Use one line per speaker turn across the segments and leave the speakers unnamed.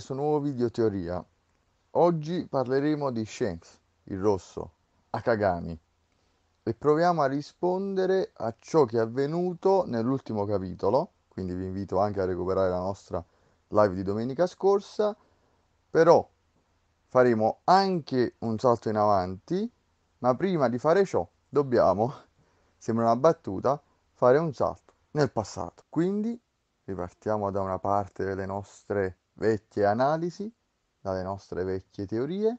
questo nuovo video teoria. Oggi parleremo di Shanks, il rosso, Akagami, e proviamo a rispondere a ciò che è avvenuto nell'ultimo capitolo, quindi vi invito anche a recuperare la nostra live di domenica scorsa, però faremo anche un salto in avanti, ma prima di fare ciò dobbiamo, sembra una battuta, fare un salto nel passato. Quindi ripartiamo da una parte delle nostre vecchie analisi, dalle nostre vecchie teorie,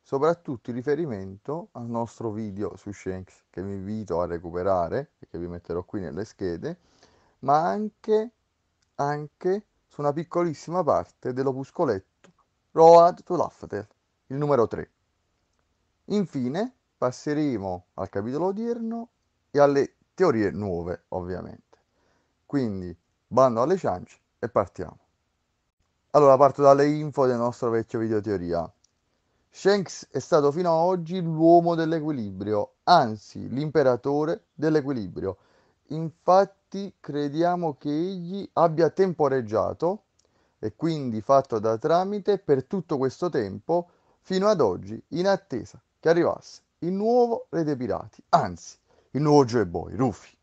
soprattutto in riferimento al nostro video su Shanks che vi invito a recuperare, e che vi metterò qui nelle schede, ma anche, anche su una piccolissima parte dell'opuscoletto Road to Laughter, il numero 3. Infine passeremo al capitolo odierno e alle teorie nuove, ovviamente. Quindi, bando alle ciance e partiamo. Allora, parto dalle info del nostro vecchio videoteoria. Shanks è stato fino ad oggi l'uomo dell'equilibrio, anzi l'imperatore dell'equilibrio. Infatti crediamo che egli abbia temporeggiato e quindi fatto da tramite per tutto questo tempo fino ad oggi in attesa che arrivasse il nuovo re dei pirati, anzi il nuovo Joe Boy, Rufy.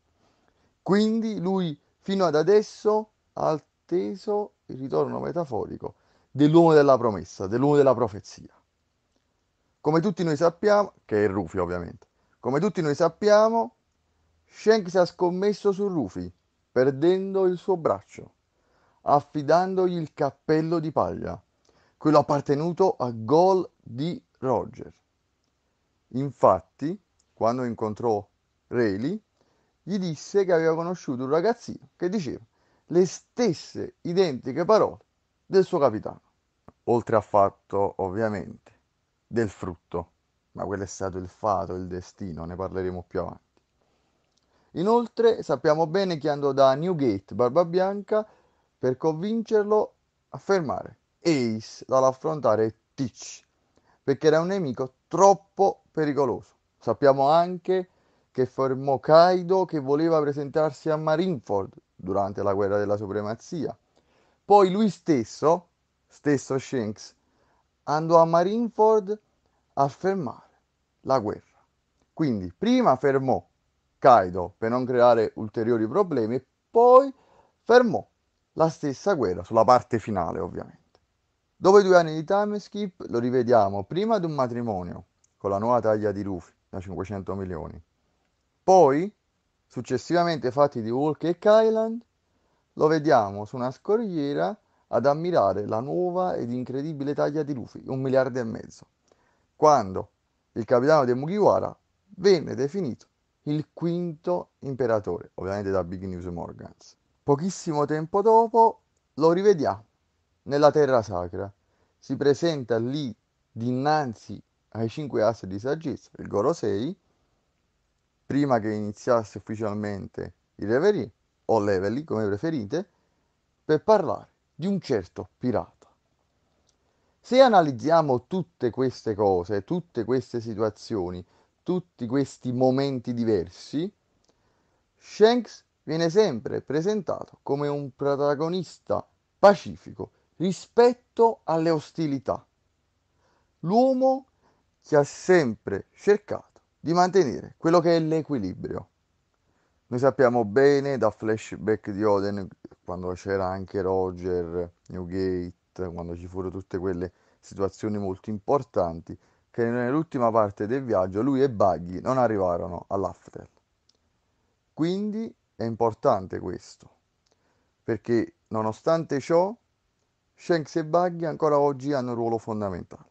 Quindi lui fino ad adesso ha atteso il ritorno metaforico dell'uomo della promessa, dell'uomo della profezia. Come tutti noi sappiamo, che è Rufy ovviamente, come tutti noi sappiamo, Shanks ha scommesso su Rufy, perdendo il suo braccio, affidandogli il cappello di paglia, quello appartenuto a Gol di Roger. Infatti, quando incontrò Rayleigh, gli disse che aveva conosciuto un ragazzino che diceva le stesse identiche parole del suo capitano, oltre al fatto ovviamente del frutto, ma quello è stato il fato, il destino, ne parleremo più avanti. Inoltre sappiamo bene che andò da Newgate Barbabianca per convincerlo a fermare Ace dall'affrontare Teach, perché era un nemico troppo pericoloso. Sappiamo anche che fermò Kaido che voleva presentarsi a Marineford durante la guerra della supremazia. Poi lui stesso, stesso Shanks, andò a Marineford a fermare la guerra. Quindi prima fermò Kaido per non creare ulteriori problemi, poi fermò la stessa guerra sulla parte finale ovviamente. Dopo i due anni di time skip lo rivediamo prima di un matrimonio con la nuova taglia di Rufy da 500 milioni, poi Successivamente fatti di Walk e Kyland, lo vediamo su una scogliera ad ammirare la nuova ed incredibile taglia di Luffy, un miliardo e mezzo, quando il capitano del Mugiwara venne definito il quinto imperatore, ovviamente da Big News Morgans. Pochissimo tempo dopo lo rivediamo nella terra sacra, si presenta lì dinanzi ai cinque assi di saggezza, il Gorosei, prima che iniziasse ufficialmente il reverì, o leveli come preferite, per parlare di un certo pirata. Se analizziamo tutte queste cose, tutte queste situazioni, tutti questi momenti diversi, Shanks viene sempre presentato come un protagonista pacifico rispetto alle ostilità. L'uomo che ha sempre cercato di mantenere quello che è l'equilibrio. Noi sappiamo bene da flashback di Oden, quando c'era anche Roger, Newgate, quando ci furono tutte quelle situazioni molto importanti, che nell'ultima parte del viaggio lui e Baggy non arrivarono all'Aftel. Quindi è importante questo, perché nonostante ciò, Shanks e Baggy ancora oggi hanno un ruolo fondamentale.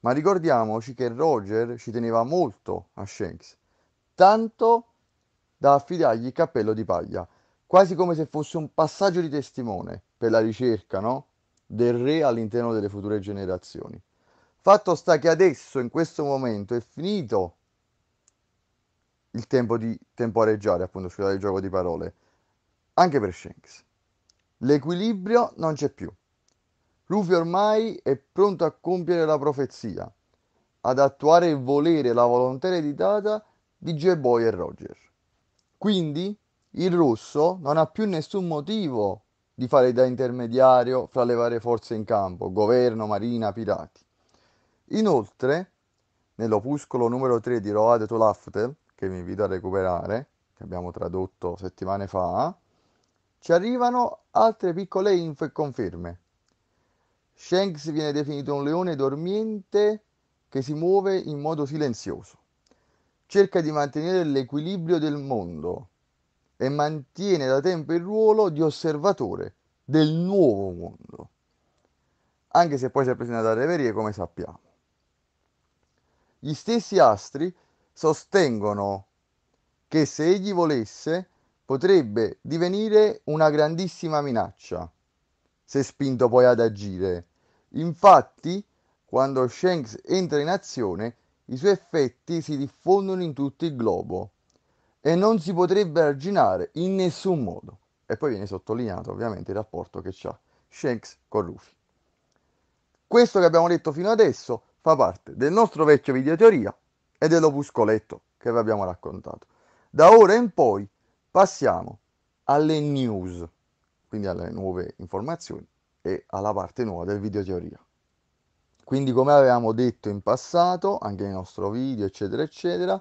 Ma ricordiamoci che Roger ci teneva molto a Shanks, tanto da affidargli il cappello di paglia, quasi come se fosse un passaggio di testimone per la ricerca no? del re all'interno delle future generazioni. Fatto sta che adesso, in questo momento, è finito il tempo di temporeggiare, appunto, scusate il gioco di parole, anche per Shanks. L'equilibrio non c'è più. Luffy ormai è pronto a compiere la profezia, ad attuare il volere e la volontà ereditata di J-Boy e Roger. Quindi il rosso non ha più nessun motivo di fare da intermediario fra le varie forze in campo, governo, marina, pirati. Inoltre, nell'opuscolo numero 3 di Road to Laftel, che vi invito a recuperare, che abbiamo tradotto settimane fa, ci arrivano altre piccole info e conferme. Shanks viene definito un leone dormiente che si muove in modo silenzioso. Cerca di mantenere l'equilibrio del mondo e mantiene da tempo il ruolo di osservatore del nuovo mondo, anche se poi si è presentato a reverie come sappiamo. Gli stessi astri sostengono che se egli volesse potrebbe divenire una grandissima minaccia si è spinto poi ad agire. Infatti, quando Shanks entra in azione, i suoi effetti si diffondono in tutto il globo e non si potrebbe arginare in nessun modo. E poi viene sottolineato ovviamente il rapporto che ha Shanks con Rufy. Questo che abbiamo detto fino adesso fa parte del nostro vecchio videoteoria e dell'opuscoletto che vi abbiamo raccontato. Da ora in poi passiamo alle news quindi alle nuove informazioni e alla parte nuova del video teoria. Quindi come avevamo detto in passato, anche nel nostro video eccetera eccetera,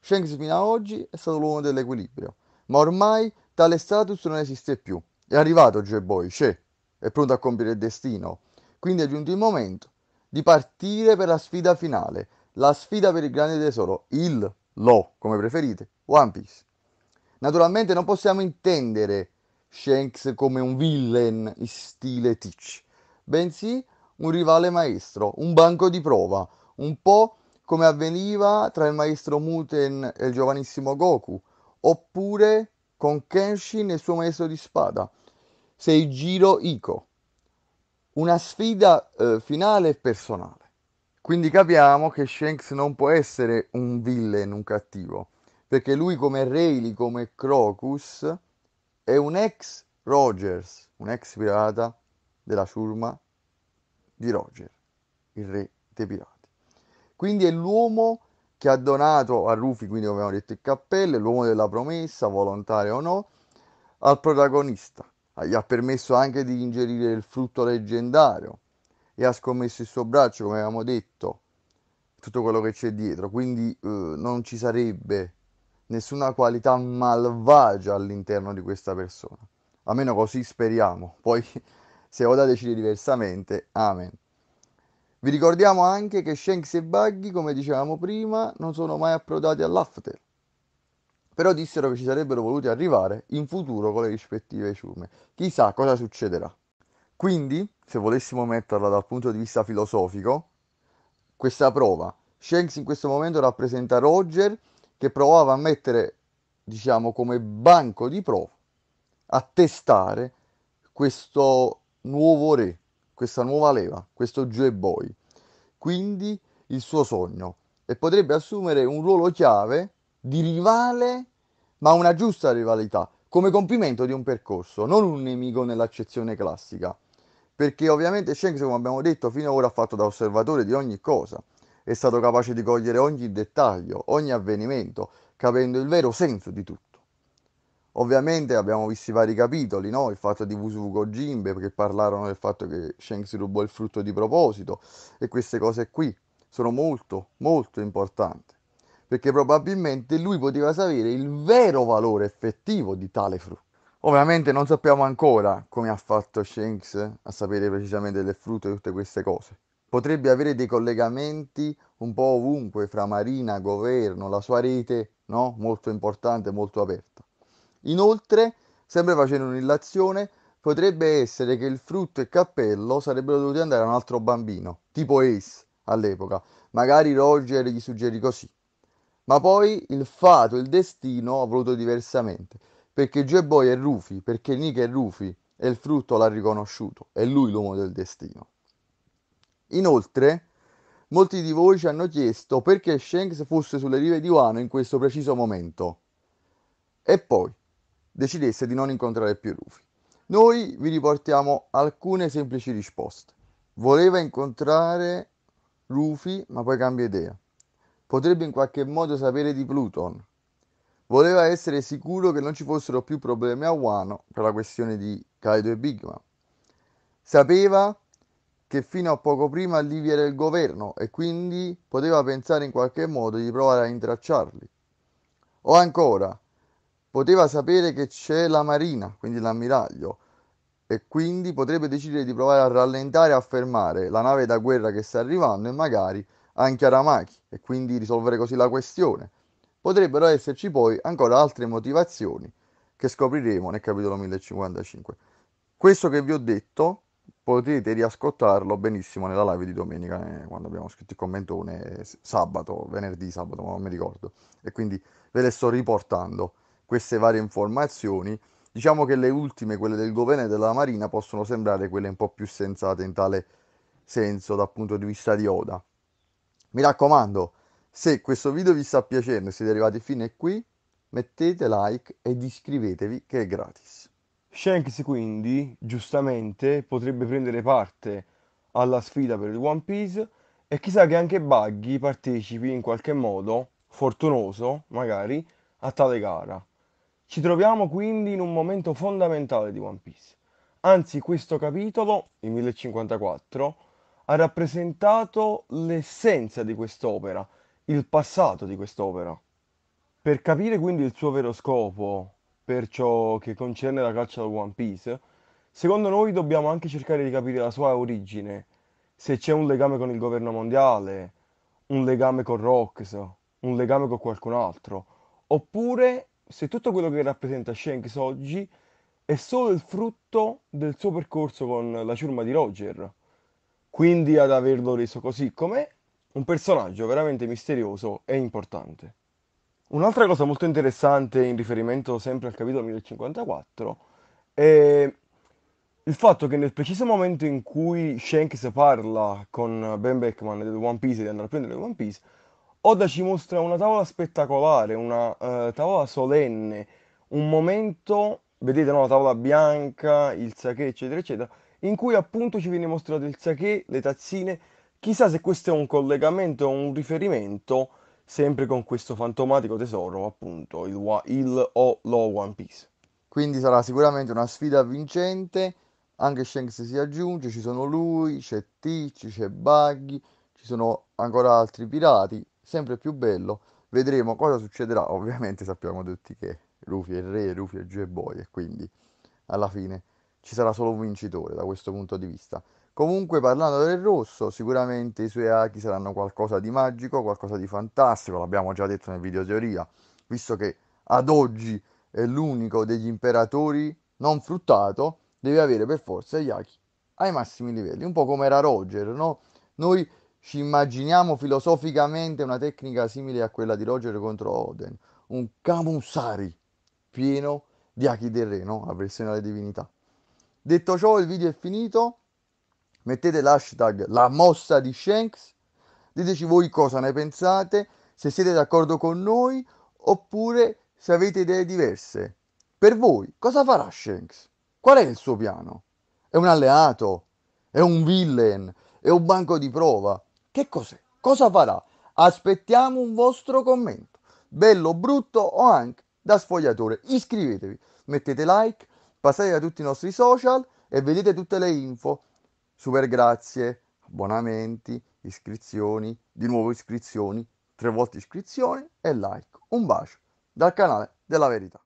Shanks fino ad oggi è stato l'uomo dell'equilibrio, ma ormai tale status non esiste più. È arrivato Joe Boy, c'è, è pronto a compiere il destino, quindi è giunto il momento di partire per la sfida finale, la sfida per il grande tesoro, il Lo, come preferite, One Piece. Naturalmente non possiamo intendere Shanks come un villain in stile Teach, bensì un rivale maestro, un banco di prova, un po' come avveniva tra il maestro Muten e il giovanissimo Goku, oppure con Kenshin e il suo maestro di spada, Seijiro Iko. Una sfida eh, finale e personale. Quindi capiamo che Shanks non può essere un villain, un cattivo, perché lui come Rayleigh, come Crocus, è un ex Rogers, un ex pirata della ciurma di Roger, il re dei pirati. Quindi è l'uomo che ha donato a Rufy, quindi come abbiamo detto il cappello, l'uomo della promessa, volontario o no, al protagonista. Gli ha permesso anche di ingerire il frutto leggendario e ha scommesso il suo braccio, come abbiamo detto, tutto quello che c'è dietro. Quindi eh, non ci sarebbe nessuna qualità malvagia all'interno di questa persona. Almeno così speriamo. Poi se Oda decide diversamente, amen. Vi ricordiamo anche che Shanks e Buggy, come dicevamo prima, non sono mai approdati all'after. Però dissero che ci sarebbero voluti arrivare in futuro con le rispettive ciurme. Chissà cosa succederà. Quindi, se volessimo metterla dal punto di vista filosofico, questa prova, Shanks in questo momento rappresenta Roger che provava a mettere, diciamo, come banco di prova, a testare questo nuovo re, questa nuova leva, questo Joe Boy. Quindi il suo sogno e potrebbe assumere un ruolo chiave di rivale, ma una giusta rivalità, come compimento di un percorso, non un nemico nell'accezione classica. Perché ovviamente Shanks, come abbiamo detto, fino ad ora ha fatto da osservatore di ogni cosa è stato capace di cogliere ogni dettaglio, ogni avvenimento, capendo il vero senso di tutto. Ovviamente abbiamo visto i vari capitoli, no? il fatto di Wusuko Jimbe, che parlarono del fatto che Shanks rubò il frutto di proposito e queste cose qui sono molto, molto importanti, perché probabilmente lui poteva sapere il vero valore effettivo di tale frutto. Ovviamente non sappiamo ancora come ha fatto Shanks a sapere precisamente del frutto e tutte queste cose, potrebbe avere dei collegamenti un po' ovunque fra Marina, governo, la sua rete, no? molto importante, molto aperta. Inoltre, sempre facendo un'illazione, potrebbe essere che il frutto e cappello sarebbero dovuti andare a un altro bambino, tipo Ace all'epoca. Magari Roger gli suggerì così. Ma poi il fato, il destino ha voluto diversamente, perché Joe Boy è Rufy, perché Nick è Rufy e il frutto l'ha riconosciuto, è lui l'uomo del destino. Inoltre, molti di voi ci hanno chiesto perché Shanks fosse sulle rive di Wano in questo preciso momento e poi decidesse di non incontrare più Luffy. Noi vi riportiamo alcune semplici risposte. Voleva incontrare Luffy, ma poi cambia idea. Potrebbe in qualche modo sapere di Pluton. Voleva essere sicuro che non ci fossero più problemi a Wano per la questione di Kaido e Big Man. Sapeva che fino a poco prima lì vi era il governo e quindi poteva pensare in qualche modo di provare a intracciarli. O ancora, poteva sapere che c'è la marina, quindi l'ammiraglio, e quindi potrebbe decidere di provare a rallentare e a fermare la nave da guerra che sta arrivando e magari anche a Ramachi, e quindi risolvere così la questione. Potrebbero esserci poi ancora altre motivazioni che scopriremo nel capitolo 1055. Questo che vi ho detto potete riascoltarlo benissimo nella live di domenica, eh, quando abbiamo scritto il commentone eh, sabato, venerdì, sabato, ma non mi ricordo. E quindi ve le sto riportando queste varie informazioni. Diciamo che le ultime, quelle del governo e della Marina, possono sembrare quelle un po' più sensate in tale senso dal punto di vista di Oda. Mi raccomando, se questo video vi sta piacendo e siete
arrivati fino a qui, mettete like ed iscrivetevi che è gratis. Shanks quindi, giustamente, potrebbe prendere parte alla sfida per il One Piece e chissà che anche Buggy partecipi in qualche modo, fortunoso magari, a tale gara. Ci troviamo quindi in un momento fondamentale di One Piece. Anzi, questo capitolo, il 1054, ha rappresentato l'essenza di quest'opera, il passato di quest'opera. Per capire quindi il suo vero scopo, per ciò che concerne la caccia da One Piece, secondo noi dobbiamo anche cercare di capire la sua origine, se c'è un legame con il governo mondiale, un legame con Rox, un legame con qualcun altro, oppure se tutto quello che rappresenta Shanks oggi è solo il frutto del suo percorso con la ciurma di Roger, quindi ad averlo reso così com'è, un personaggio veramente misterioso e importante. Un'altra cosa molto interessante in riferimento sempre al capitolo 1054 è il fatto che nel preciso momento in cui Shanks parla con Ben Beckman del One Piece, e di andare a prendere One Piece, Oda ci mostra una tavola spettacolare, una uh, tavola solenne, un momento, vedete no, la tavola bianca, il sake, eccetera, eccetera, in cui appunto ci viene mostrato il sake, le tazzine, chissà se questo è un collegamento o un riferimento sempre con questo fantomatico tesoro, appunto, il, il o lo One Piece.
Quindi sarà sicuramente una sfida vincente, anche Shanks si aggiunge, ci sono lui, c'è Ticci, c'è Buggy, ci sono ancora altri pirati, sempre più bello. Vedremo cosa succederà, ovviamente sappiamo tutti che Rufy è il re, Rufy è il boy e quindi alla fine ci sarà solo un vincitore da questo punto di vista. Comunque, parlando del rosso, sicuramente i suoi archi saranno qualcosa di magico, qualcosa di fantastico, l'abbiamo già detto nel video teoria, visto che ad oggi è l'unico degli imperatori non fruttato, deve avere per forza gli archi ai massimi livelli, un po' come era Roger, no? Noi ci immaginiamo filosoficamente una tecnica simile a quella di Roger contro Oden, un Kamusari pieno di Aki del Re, no? La versione della divinità. Detto ciò, il video è finito mettete l'hashtag la mossa di Shanks, diteci voi cosa ne pensate, se siete d'accordo con noi oppure se avete idee diverse. Per voi cosa farà Shanks? Qual è il suo piano? È un alleato? È un villain? È un banco di prova? Che cos'è? Cosa farà? Aspettiamo un vostro commento, bello, brutto o anche da sfogliatore. Iscrivetevi, mettete like, passate da tutti i nostri social e vedete tutte le info super grazie, abbonamenti, iscrizioni, di nuovo iscrizioni, tre volte iscrizioni e like. Un bacio dal canale della verità.